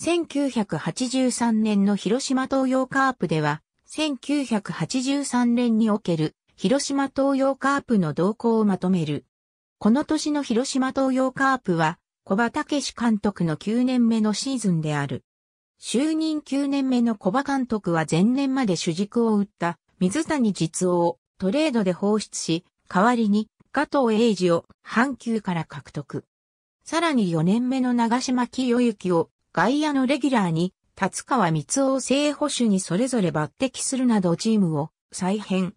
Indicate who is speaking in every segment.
Speaker 1: 1983年の広島東洋カープでは、1983年における広島東洋カープの動向をまとめる。この年の広島東洋カープは、小葉武史監督の9年目のシーズンである。就任9年目の小葉監督は前年まで主軸を打った水谷実夫をトレードで放出し、代わりに加藤英二を阪急から獲得。さらに4年目の長島清行を外野のレギュラーに、立川光雄正捕手にそれぞれ抜擢するなどチームを再編。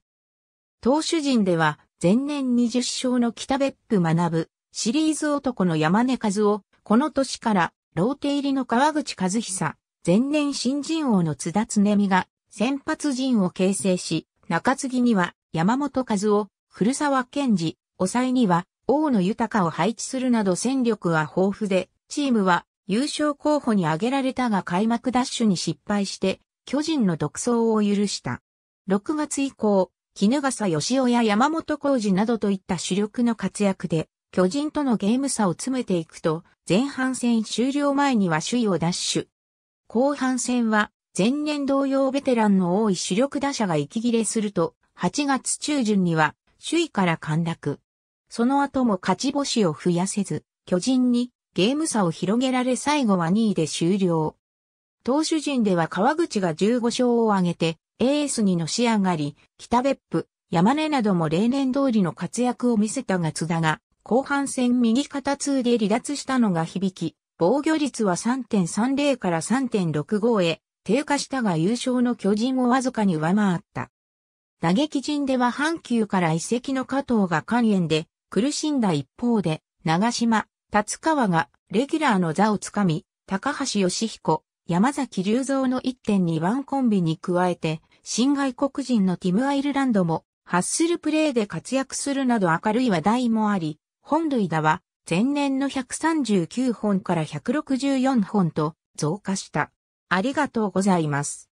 Speaker 1: 投手陣では、前年20勝の北別府学シリーズ男の山根和夫、この年から、ローテ入りの川口和久、前年新人王の津田恒美が、先発陣を形成し、中継ぎには山本和夫、古沢健二、抑えには大野豊を配置するなど戦力は豊富で、チームは優勝候補に挙げられたが開幕ダッシュに失敗して、巨人の独走を許した。6月以降、絹笠義雄や山本浩二などといった主力の活躍で、巨人とのゲーム差を詰めていくと、前半戦終了前には首位をダッシュ。後半戦は、前年同様ベテランの多い主力打者が息切れすると、8月中旬には、首位から陥落。その後も勝ち星を増やせず、巨人にゲーム差を広げられ最後は2位で終了。投手陣では川口が15勝を挙げて、a s にの仕上がり、北別府、山根なども例年通りの活躍を見せたが津田が、後半戦右肩通で離脱したのが響き、防御率は3.30から3.65へ低下したが優勝の巨人をわずかに上回った。打撃陣では阪急から移籍の加藤が肝炎で苦しんだ一方で、長島、達川がレギュラーの座をつかみ、高橋義彦、山崎隆三の1.2番コンビに加えて、新外国人のティム・アイルランドも、ハッスルプレーで活躍するなど明るい話題もあり、本塁打は前年の139本から164本と増加した。ありがとうございます。